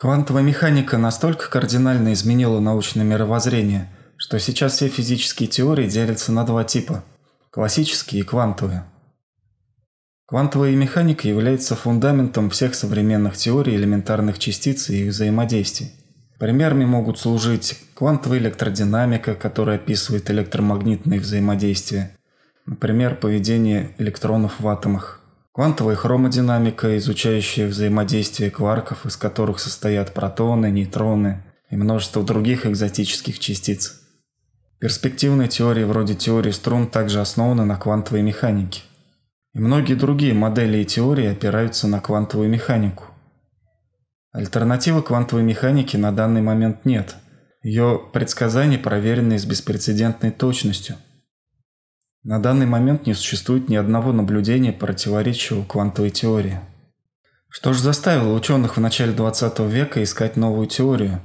Квантовая механика настолько кардинально изменила научное мировоззрение, что сейчас все физические теории делятся на два типа – классические и квантовые. Квантовая механика является фундаментом всех современных теорий элементарных частиц и их взаимодействий. Примерами могут служить квантовая электродинамика, которая описывает электромагнитные взаимодействия, например, поведение электронов в атомах, Квантовая хромодинамика, изучающая взаимодействие кварков, из которых состоят протоны, нейтроны и множество других экзотических частиц. Перспективные теории вроде теории струн также основаны на квантовой механике. И многие другие модели и теории опираются на квантовую механику. Альтернативы квантовой механике на данный момент нет. Ее предсказания проверены с беспрецедентной точностью – на данный момент не существует ни одного наблюдения, противоречивого квантовой теории. Что же заставило ученых в начале 20 века искать новую теорию?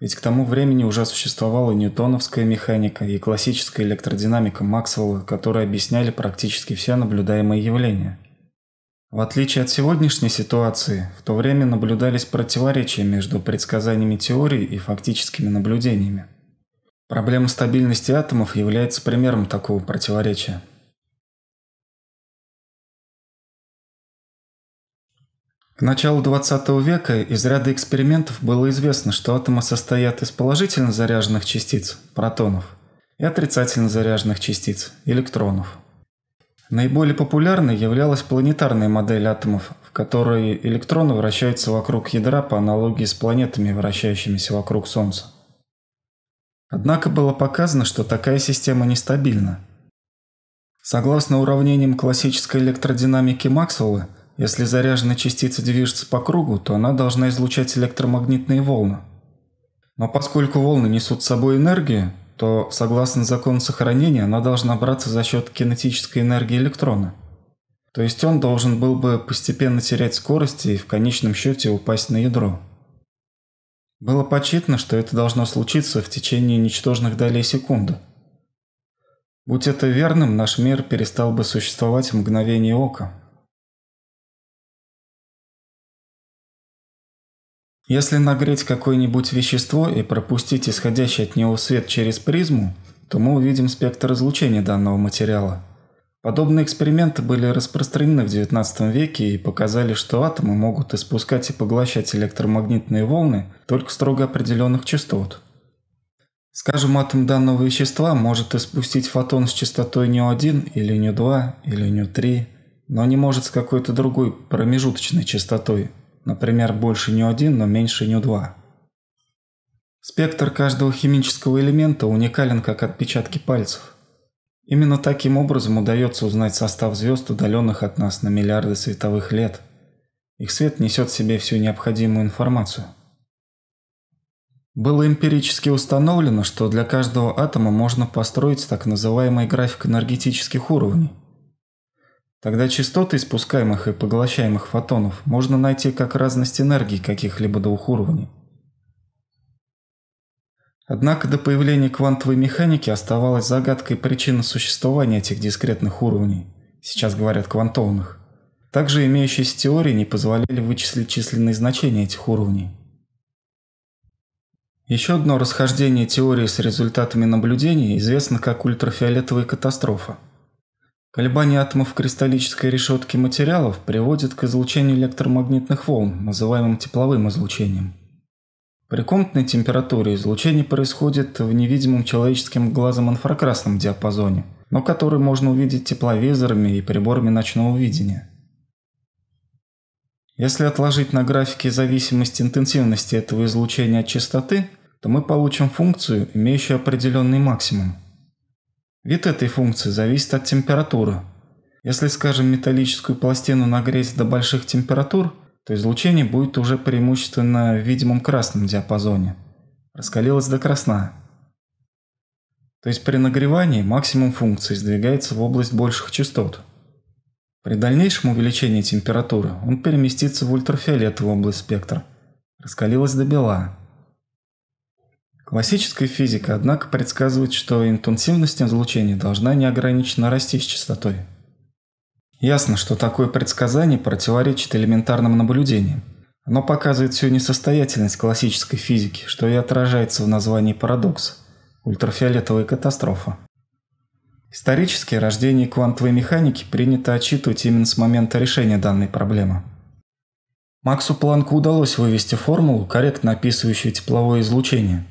Ведь к тому времени уже существовала ньютоновская механика и классическая электродинамика Максвелла, которые объясняли практически все наблюдаемые явления. В отличие от сегодняшней ситуации, в то время наблюдались противоречия между предсказаниями теории и фактическими наблюдениями. Проблема стабильности атомов является примером такого противоречия. К началу XX века из ряда экспериментов было известно, что атомы состоят из положительно заряженных частиц – протонов и отрицательно заряженных частиц – электронов. Наиболее популярной являлась планетарная модель атомов, в которой электроны вращаются вокруг ядра по аналогии с планетами, вращающимися вокруг Солнца. Однако было показано, что такая система нестабильна. Согласно уравнениям классической электродинамики Максвелла, если заряженная частица движется по кругу, то она должна излучать электромагнитные волны. Но поскольку волны несут с собой энергию, то, согласно закону сохранения, она должна браться за счет кинетической энергии электрона. То есть он должен был бы постепенно терять скорость и в конечном счете упасть на ядро. Было подсчитано, что это должно случиться в течение ничтожных долей секунды. Будь это верным, наш мир перестал бы существовать в мгновение ока. Если нагреть какое-нибудь вещество и пропустить исходящий от него свет через призму, то мы увидим спектр излучения данного материала – Подобные эксперименты были распространены в XIX веке и показали, что атомы могут испускать и поглощать электромагнитные волны только строго определенных частот. Скажем, атом данного вещества может испустить фотон с частотой ню-1 или ню-2 или ню-3, но не может с какой-то другой промежуточной частотой, например, больше ню-1, но меньше ню-2. Спектр каждого химического элемента уникален как отпечатки пальцев. Именно таким образом удается узнать состав звезд, удаленных от нас на миллиарды световых лет. Их свет несет в себе всю необходимую информацию. Было эмпирически установлено, что для каждого атома можно построить так называемый график энергетических уровней. Тогда частоты испускаемых и поглощаемых фотонов можно найти как разность энергии каких-либо двух уровней. Однако до появления квантовой механики оставалась загадкой причина существования этих дискретных уровней, сейчас говорят квантовных. Также имеющиеся теории не позволяли вычислить численные значения этих уровней. Еще одно расхождение теории с результатами наблюдений известно как ультрафиолетовая катастрофа. Колебания атомов в кристаллической решетке материалов приводят к излучению электромагнитных волн, называемым тепловым излучением – при комнатной температуре излучение происходит в невидимом человеческим глазом инфракрасном диапазоне, но который можно увидеть тепловизорами и приборами ночного видения. Если отложить на графике зависимость интенсивности этого излучения от частоты, то мы получим функцию, имеющую определенный максимум. Вид этой функции зависит от температуры. Если, скажем, металлическую пластину нагреть до больших температур – то излучение будет уже преимущественно в видимом красном диапазоне. раскалилось до красна. То есть при нагревании максимум функции сдвигается в область больших частот. При дальнейшем увеличении температуры он переместится в ультрафиолетовую область спектра. раскалилось до бела. Классическая физика, однако, предсказывает, что интенсивность излучения должна неограниченно расти с частотой. Ясно, что такое предсказание противоречит элементарным наблюдениям. Оно показывает всю несостоятельность классической физики, что и отражается в названии парадокса – ультрафиолетовая катастрофа. Исторически рождение квантовой механики принято отчитывать именно с момента решения данной проблемы. Максу Планку удалось вывести формулу, корректно описывающую тепловое излучение.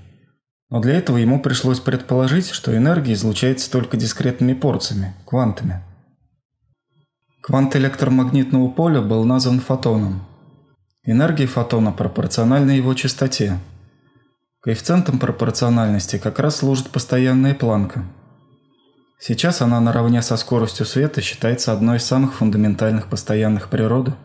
Но для этого ему пришлось предположить, что энергия излучается только дискретными порциями – квантами – Квант электромагнитного поля был назван фотоном. Энергия фотона пропорциональна его частоте. Коэффициентом пропорциональности как раз служит постоянная планка. Сейчас она наравне со скоростью света считается одной из самых фундаментальных постоянных природы –